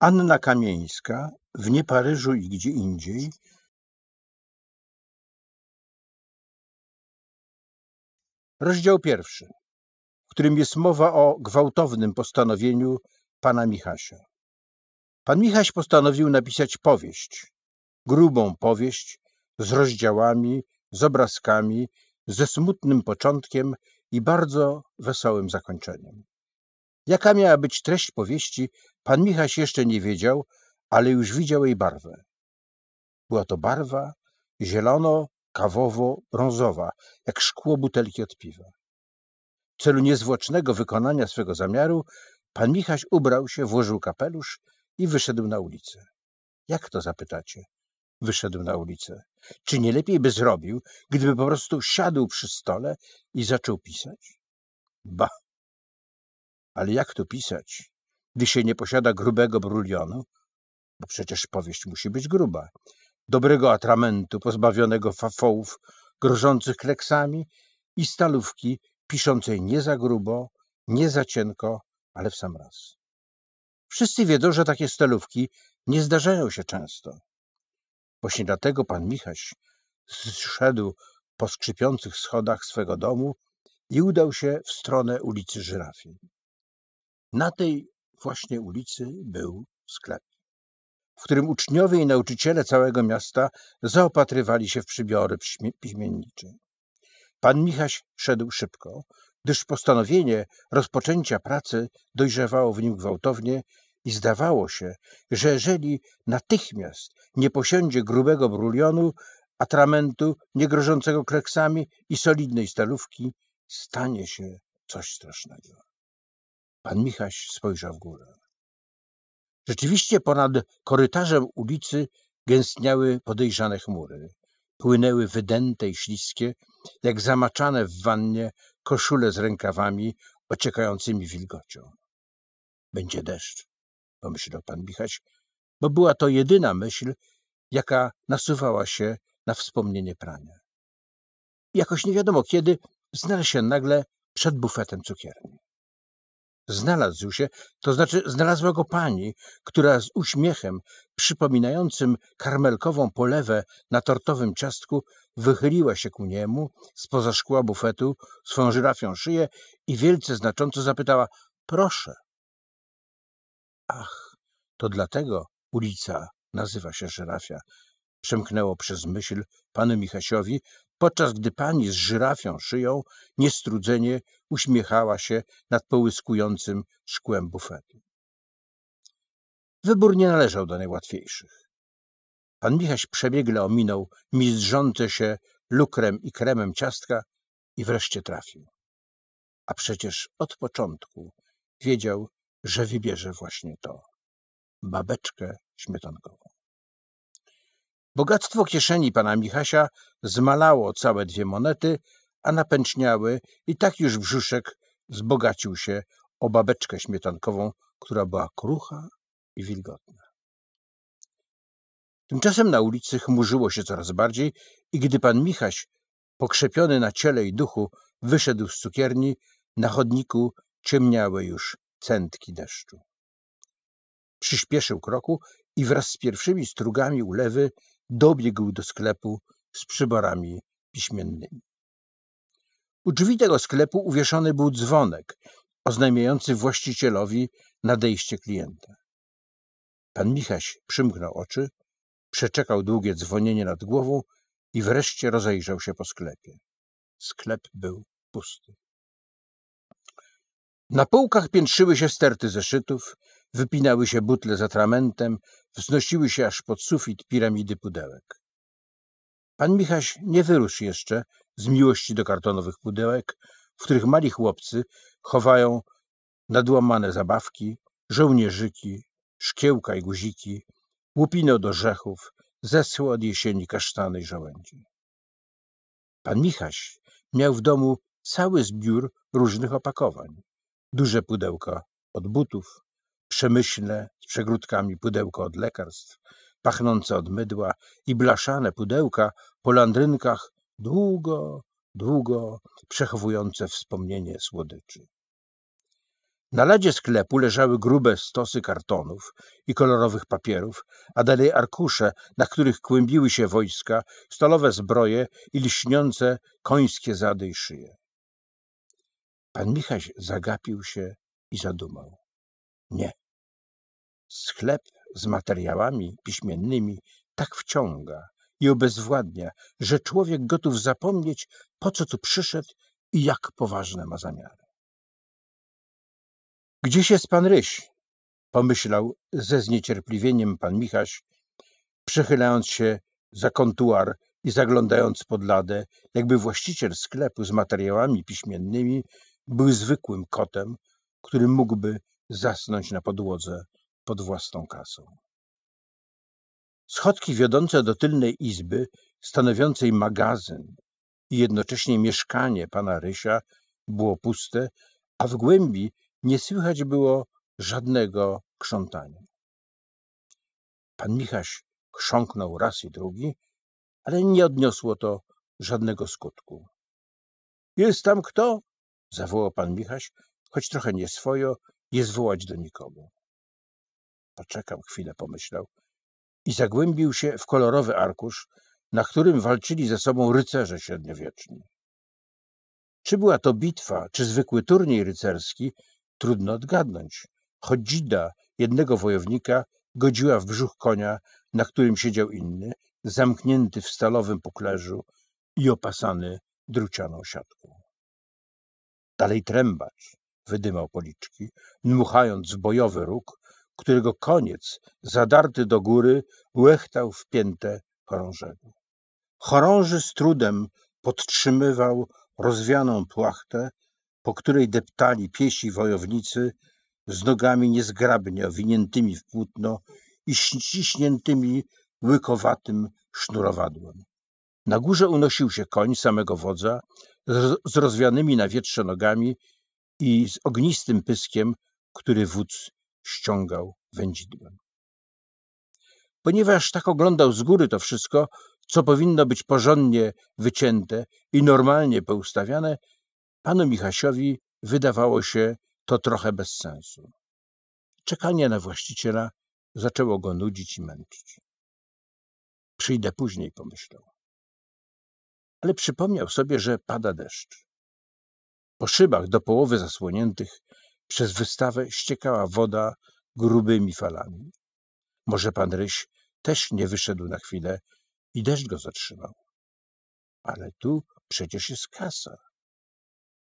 Anna Kamieńska w Nie Paryżu i gdzie indziej Rozdział pierwszy, w którym jest mowa o gwałtownym postanowieniu pana Michasia. Pan Michaś postanowił napisać powieść, grubą powieść z rozdziałami, z obrazkami, ze smutnym początkiem i bardzo wesołym zakończeniem. Jaka miała być treść powieści, pan Michaś jeszcze nie wiedział, ale już widział jej barwę. Była to barwa zielono-kawowo-brązowa, jak szkło butelki od piwa. W celu niezwłocznego wykonania swego zamiaru pan Michaś ubrał się, włożył kapelusz i wyszedł na ulicę. Jak to zapytacie? Wyszedł na ulicę. Czy nie lepiej by zrobił, gdyby po prostu siadł przy stole i zaczął pisać? Ba, ale jak to pisać, gdy się nie posiada grubego brulionu? Bo przecież powieść musi być gruba. Dobrego atramentu, pozbawionego fafołów, grożących kleksami i stalówki piszącej nie za grubo, nie za cienko, ale w sam raz. Wszyscy wiedzą, że takie stalówki nie zdarzają się często. Właśnie dlatego pan Michaś zszedł po skrzypiących schodach swego domu i udał się w stronę ulicy Żyrafiej. Na tej właśnie ulicy był sklep, w którym uczniowie i nauczyciele całego miasta zaopatrywali się w przybiory piśmiennicze. Pan Michaś szedł szybko, gdyż postanowienie rozpoczęcia pracy dojrzewało w nim gwałtownie i zdawało się, że jeżeli natychmiast nie posiądzie grubego brulionu, atramentu niegrożącego kreksami i solidnej stalówki, stanie się coś strasznego. Pan Michaś spojrzał w górę. Rzeczywiście ponad korytarzem ulicy gęstniały podejrzane chmury. Płynęły wydęte i śliskie, jak zamaczane w wannie koszule z rękawami ociekającymi wilgocią. Będzie deszcz, pomyślał pan Michaś, bo była to jedyna myśl, jaka nasuwała się na wspomnienie prania. Jakoś nie wiadomo kiedy znalazł się nagle przed bufetem cukierni. Znalazł się, to znaczy znalazła go pani, która z uśmiechem przypominającym karmelkową polewę na tortowym ciastku wychyliła się ku niemu spoza szkła bufetu swą żyrafią szyję i wielce znacząco zapytała – proszę. Ach, to dlatego ulica nazywa się żyrafia, przemknęło przez myśl panu Michasiowi, podczas gdy pani z żyrafią szyją niestrudzenie uśmiechała się nad połyskującym szkłem bufetu. Wybór nie należał do najłatwiejszych. Pan Michaś przebiegle ominął mizrzące się lukrem i kremem ciastka i wreszcie trafił. A przecież od początku wiedział, że wybierze właśnie to. Babeczkę śmietankową. Bogactwo kieszeni pana Michasia zmalało całe dwie monety, a napęczniały i tak już brzuszek zbogacił się o babeczkę śmietankową, która była krucha i wilgotna. Tymczasem na ulicy chmurzyło się coraz bardziej i gdy pan Michaś, pokrzepiony na ciele i duchu, wyszedł z cukierni, na chodniku ciemniały już centki deszczu. Przyspieszył kroku i wraz z pierwszymi strugami ulewy dobiegł do sklepu z przyborami piśmiennymi. U drzwi tego sklepu uwieszony był dzwonek oznajmiający właścicielowi nadejście klienta. Pan Michaś przymknął oczy, przeczekał długie dzwonienie nad głową i wreszcie rozejrzał się po sklepie. Sklep był pusty. Na półkach piętrzyły się sterty zeszytów, wypinały się butle z atramentem, wznosiły się aż pod sufit piramidy pudełek. Pan Michaś nie wyrósł jeszcze z miłości do kartonowych pudełek, w których mali chłopcy chowają nadłamane zabawki, żołnierzyki, szkiełka i guziki, łupino do rzechów, zeschłe od jesieni kasztany i żołędzi. Pan Michaś miał w domu cały zbiór różnych opakowań. Duże pudełka od butów, przemyślne z przegródkami pudełko od lekarstw, pachnące od mydła i blaszane pudełka po landrynkach długo, długo przechowujące wspomnienie słodyczy. Na ladzie sklepu leżały grube stosy kartonów i kolorowych papierów, a dalej arkusze, na których kłębiły się wojska, stalowe zbroje i lśniące końskie zady i szyje. Pan Michaś zagapił się i zadumał. Nie. Sklep z materiałami piśmiennymi tak wciąga i obezwładnia, że człowiek gotów zapomnieć, po co tu przyszedł i jak poważne ma zamiary. Gdzieś jest pan Ryś? pomyślał ze zniecierpliwieniem pan Michaś, przechylając się za kontuar i zaglądając pod ladę, jakby właściciel sklepu z materiałami piśmiennymi był zwykłym kotem, który mógłby zasnąć na podłodze pod własną kasą. Schodki wiodące do tylnej izby, stanowiącej magazyn i jednocześnie mieszkanie pana Rysia, było puste, a w głębi nie słychać było żadnego krzątania. Pan Michaś chrząknął raz i drugi, ale nie odniosło to żadnego skutku. — Jest tam kto? — zawołał pan Michaś, choć trochę nieswojo je zwołać do nikogo. Poczekam chwilę, pomyślał i zagłębił się w kolorowy arkusz, na którym walczyli ze sobą rycerze średniowieczni. Czy była to bitwa, czy zwykły turniej rycerski, trudno odgadnąć. dzida jednego wojownika godziła w brzuch konia, na którym siedział inny, zamknięty w stalowym puklerzu i opasany drucianą siatką. Dalej trębacz, wydymał policzki, dmuchając bojowy róg, którego koniec, zadarty do góry, łechtał w piętę chorążego. Chorąży z trudem podtrzymywał rozwianą płachtę, po której deptali piesi wojownicy z nogami niezgrabnie owiniętymi w płótno i ściśniętymi łykowatym sznurowadłem. Na górze unosił się koń samego wodza z rozwianymi na wietrze nogami i z ognistym pyskiem, który wódz ściągał wędzidłem. Ponieważ tak oglądał z góry to wszystko, co powinno być porządnie wycięte i normalnie poustawiane, panu Michasiowi wydawało się to trochę bez sensu. Czekanie na właściciela zaczęło go nudzić i męczyć. Przyjdę później, pomyślał. Ale przypomniał sobie, że pada deszcz. Po szybach do połowy zasłoniętych przez wystawę ściekała woda grubymi falami. Może pan Ryś też nie wyszedł na chwilę i deszcz go zatrzymał. Ale tu przecież jest kasa.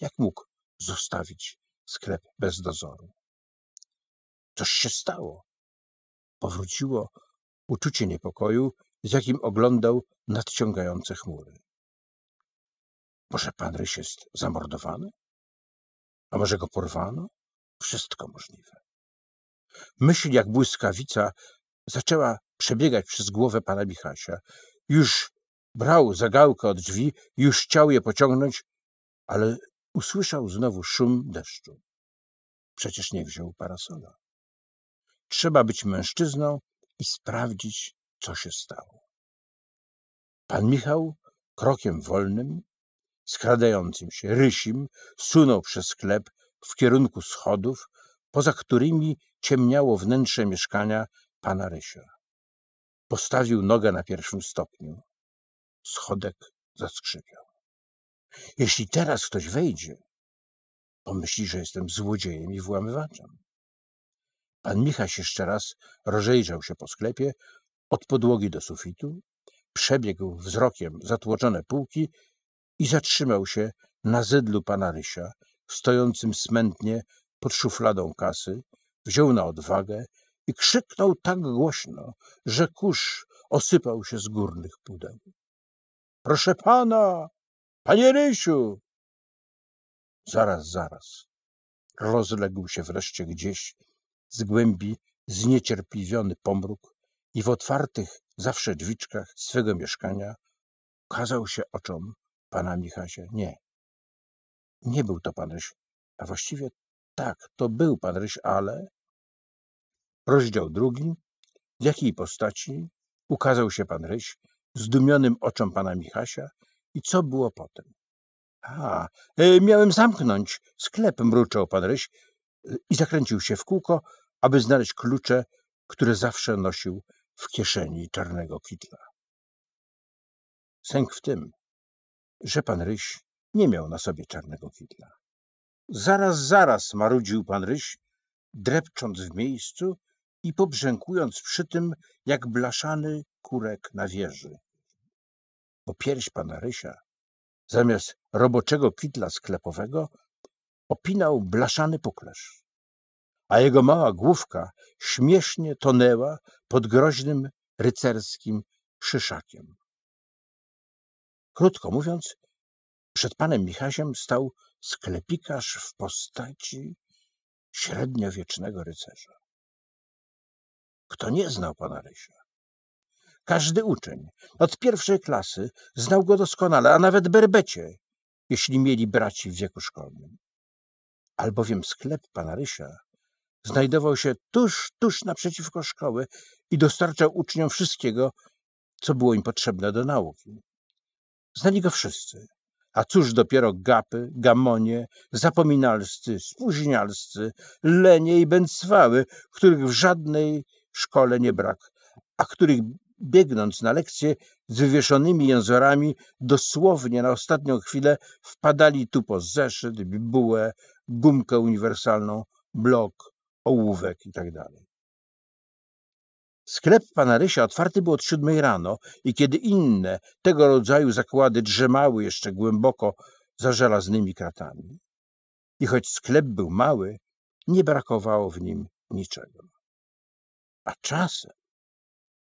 Jak mógł zostawić sklep bez dozoru? Coś się stało. Powróciło uczucie niepokoju, z jakim oglądał nadciągające chmury. Może pan Ryś jest zamordowany? A może go porwano? Wszystko możliwe. Myśl jak błyskawica zaczęła przebiegać przez głowę pana Michasia. Już brał zagałkę od drzwi, już chciał je pociągnąć, ale usłyszał znowu szum deszczu. Przecież nie wziął parasola. Trzeba być mężczyzną i sprawdzić, co się stało. Pan Michał krokiem wolnym, skradającym się rysim sunął przez sklep w kierunku schodów, poza którymi ciemniało wnętrze mieszkania pana Rysia. Postawił nogę na pierwszym stopniu. Schodek zaskrzypiał. Jeśli teraz ktoś wejdzie, pomyśli, że jestem złodziejem i włamywaczem. Pan Michaś jeszcze raz rozejrzał się po sklepie, od podłogi do sufitu, przebiegł wzrokiem zatłoczone półki i zatrzymał się na zydlu pana Rysia, stojącym smętnie pod szufladą kasy, wziął na odwagę i krzyknął tak głośno, że kurz osypał się z górnych pudeł. — Proszę pana! Panie Rysiu! Zaraz, zaraz. Rozległ się wreszcie gdzieś z głębi zniecierpliwiony pomruk i w otwartych zawsze drzwiczkach swego mieszkania ukazał się oczom Pana Michasia, nie. Nie był to pan Ryś, a właściwie tak, to był pan Ryś, ale... Rozdział drugi. W jakiej postaci ukazał się pan Ryś, zdumionym oczom pana Michasia i co było potem? A, e, miałem zamknąć sklep, mruczał pan Ryś e, i zakręcił się w kółko, aby znaleźć klucze, które zawsze nosił w kieszeni czarnego kitla. Sęk w tym, że pan Ryś nie miał na sobie czarnego kitla. Zaraz, zaraz marudził pan Ryś, drepcząc w miejscu i pobrzękując przy tym jak blaszany kurek na wieży. Bo pierś pana Rysia zamiast roboczego kitla sklepowego opinał blaszany puklerz, a jego mała główka śmiesznie tonęła pod groźnym rycerskim szyszakiem. Krótko mówiąc, przed panem Michasiem stał sklepikarz w postaci średniowiecznego rycerza. Kto nie znał pana Rysia? Każdy uczeń od pierwszej klasy znał go doskonale, a nawet berbecie, jeśli mieli braci w wieku szkolnym. Albowiem sklep pana Rysia znajdował się tuż, tuż naprzeciwko szkoły i dostarczał uczniom wszystkiego, co było im potrzebne do nauki. Znali go wszyscy. A cóż dopiero gapy, gamonie, zapominalscy, spóźnialscy, lenie i bęcwały, których w żadnej szkole nie brak, a których biegnąc na lekcje z wywieszonymi jęzorami, dosłownie na ostatnią chwilę wpadali tu po zeszyt, bibułę, gumkę uniwersalną, blok, ołówek itd. Tak Sklep pana Rysia otwarty był od siódmej rano i kiedy inne tego rodzaju zakłady drzemały jeszcze głęboko za żelaznymi kratami. I choć sklep był mały, nie brakowało w nim niczego. A czasem,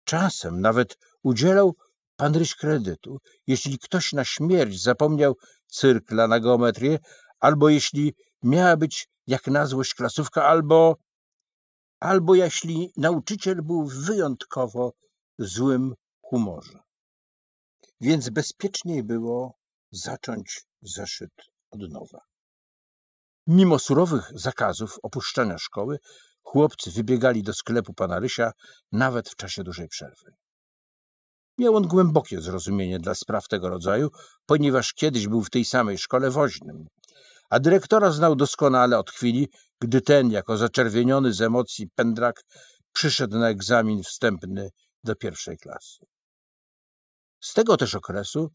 czasem nawet udzielał pan Ryś kredytu, jeśli ktoś na śmierć zapomniał cyrkla na geometrię, albo jeśli miała być jak na złość klasówka, albo albo jeśli nauczyciel był w wyjątkowo złym humorze. Więc bezpieczniej było zacząć zeszyt od nowa. Mimo surowych zakazów opuszczania szkoły, chłopcy wybiegali do sklepu pana Rysia nawet w czasie dużej przerwy. Miał on głębokie zrozumienie dla spraw tego rodzaju, ponieważ kiedyś był w tej samej szkole woźnym a dyrektora znał doskonale od chwili, gdy ten, jako zaczerwieniony z emocji pędrak, przyszedł na egzamin wstępny do pierwszej klasy. Z tego też okresu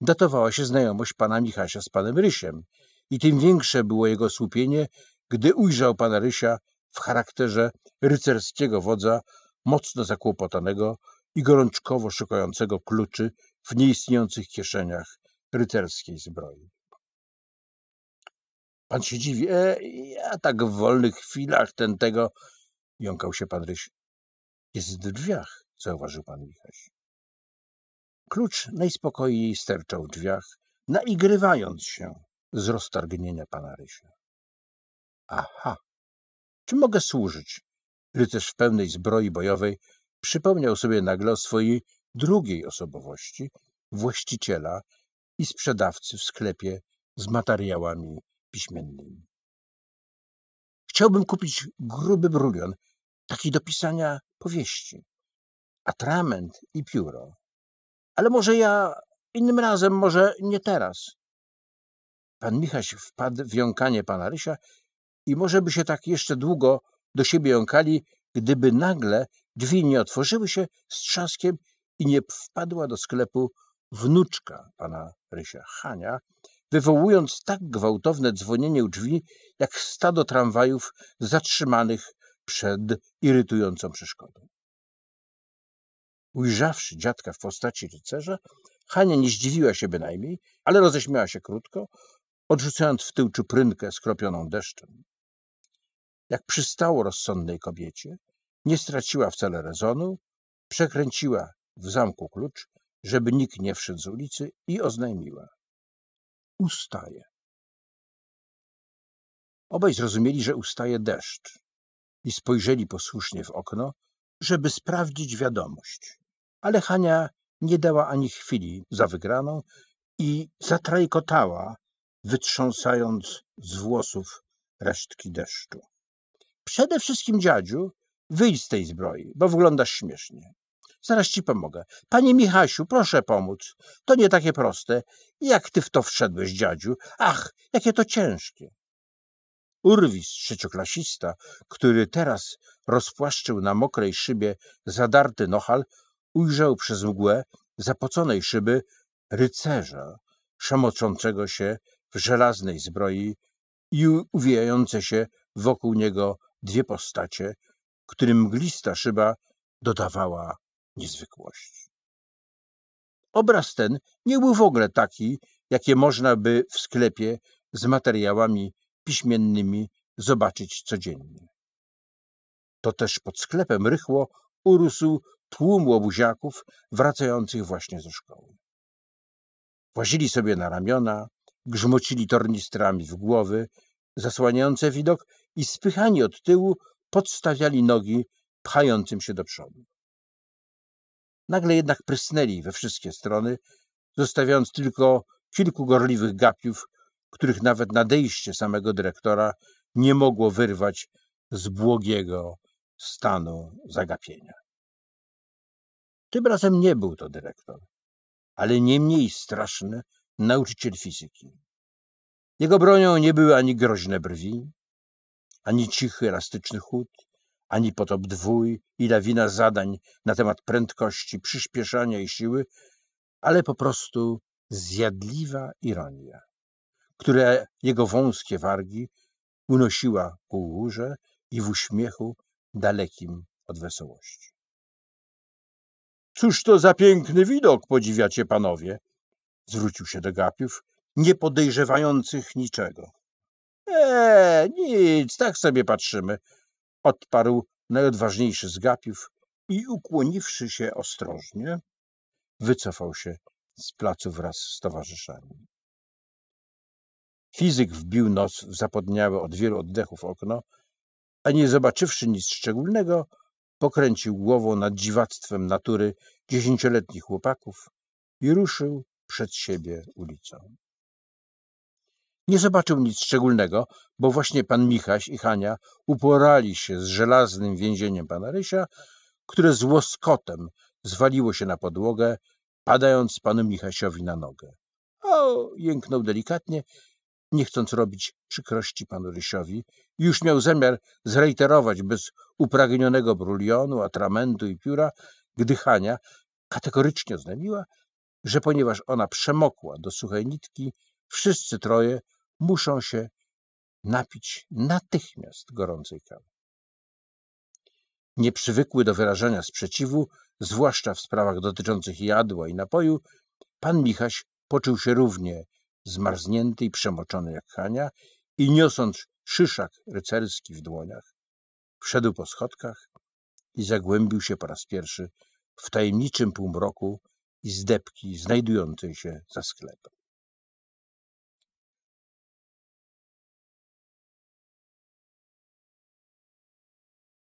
datowała się znajomość pana Michasia z panem Rysiem i tym większe było jego słupienie, gdy ujrzał pana Rysia w charakterze rycerskiego wodza, mocno zakłopotanego i gorączkowo szukającego kluczy w nieistniejących kieszeniach rycerskiej zbroi. Pan się dziwi. E, ja tak w wolnych chwilach ten tego... Jąkał się pan Ryś. Jest w drzwiach, zauważył pan Michaś. Klucz najspokojniej sterczał w drzwiach, naigrywając się z roztargnienia pana Rysia. Aha, czy mogę służyć? Rycerz w pełnej zbroi bojowej przypomniał sobie nagle o swojej drugiej osobowości, właściciela i sprzedawcy w sklepie z materiałami piśmiennym. Chciałbym kupić gruby brulion, taki do pisania powieści, atrament i pióro. Ale może ja innym razem, może nie teraz. Pan Michaś wpadł w jąkanie pana Rysia i może by się tak jeszcze długo do siebie jąkali, gdyby nagle drzwi nie otworzyły się z trzaskiem i nie wpadła do sklepu wnuczka pana Rysia Hania wywołując tak gwałtowne dzwonienie u drzwi, jak stado tramwajów zatrzymanych przed irytującą przeszkodą. Ujrzawszy dziadka w postaci rycerza, Hania nie zdziwiła się bynajmniej, ale roześmiała się krótko, odrzucając w tył czuprynkę skropioną deszczem. Jak przystało rozsądnej kobiecie, nie straciła wcale rezonu, przekręciła w zamku klucz, żeby nikt nie wszedł z ulicy i oznajmiła ustaje. Obaj zrozumieli, że ustaje deszcz i spojrzeli posłusznie w okno, żeby sprawdzić wiadomość. Ale Hania nie dała ani chwili za wygraną i zatrajkotała, wytrząsając z włosów resztki deszczu. Przede wszystkim dziadziu, wyjdź z tej zbroi, bo wyglądasz śmiesznie. Zaraz ci pomogę. Panie Michasiu, proszę pomóc. To nie takie proste. Jak ty w to wszedłeś, dziadziu? Ach, jakie to ciężkie. Urwis, trzecioklasista, który teraz rozpłaszczył na mokrej szybie zadarty nohal, ujrzał przez mgłę zapoconej szyby rycerza, szamoczącego się w żelaznej zbroi i uwijające się wokół niego dwie postacie, którym mglista szyba dodawała niezwykłości. Obraz ten nie był w ogóle taki, jakie można by w sklepie z materiałami piśmiennymi zobaczyć codziennie. To też pod sklepem rychło urósł tłum łobuziaków wracających właśnie ze szkoły. Włazili sobie na ramiona, grzmocili tornistrami w głowy, zasłaniające widok i spychani od tyłu podstawiali nogi pchającym się do przodu. Nagle jednak prysnęli we wszystkie strony, zostawiając tylko kilku gorliwych gapiów, których nawet nadejście samego dyrektora nie mogło wyrwać z błogiego stanu zagapienia. Tym razem nie był to dyrektor, ale nie mniej straszny nauczyciel fizyki. Jego bronią nie były ani groźne brwi, ani cichy, elastyczny chód, ani potop dwój i lawina zadań na temat prędkości, przyspieszania i siły, ale po prostu zjadliwa ironia, która jego wąskie wargi unosiła ku górze i w uśmiechu dalekim od wesołości. Cóż to za piękny widok, podziwiacie panowie? Zwrócił się do gapiów, nie podejrzewających niczego. E, nic, tak sobie patrzymy, odparł najodważniejszy z gapiów i ukłoniwszy się ostrożnie, wycofał się z placu wraz z towarzyszami. Fizyk wbił nos w zapodniałe od wielu oddechów okno, a nie zobaczywszy nic szczególnego, pokręcił głową nad dziwactwem natury dziesięcioletnich chłopaków i ruszył przed siebie ulicą. Nie zobaczył nic szczególnego, bo właśnie pan Michaś i Hania uporali się z żelaznym więzieniem pana Rysia, które z łoskotem zwaliło się na podłogę, padając panu Michasiowi na nogę. O, jęknął delikatnie, nie chcąc robić przykrości panu Rysiowi. Już miał zamiar zreiterować bez upragnionego brulionu, atramentu i pióra, gdy Hania kategorycznie oznajmiła, że ponieważ ona przemokła do suchej nitki, wszyscy troje muszą się napić natychmiast gorącej kawy. Nieprzywykły do wyrażania sprzeciwu, zwłaszcza w sprawach dotyczących jadła i napoju, pan Michaś poczuł się równie zmarznięty i przemoczony jak Hania i niosąc szyszak rycerski w dłoniach, wszedł po schodkach i zagłębił się po raz pierwszy w tajemniczym półmroku i zdebki znajdującej się za sklepem.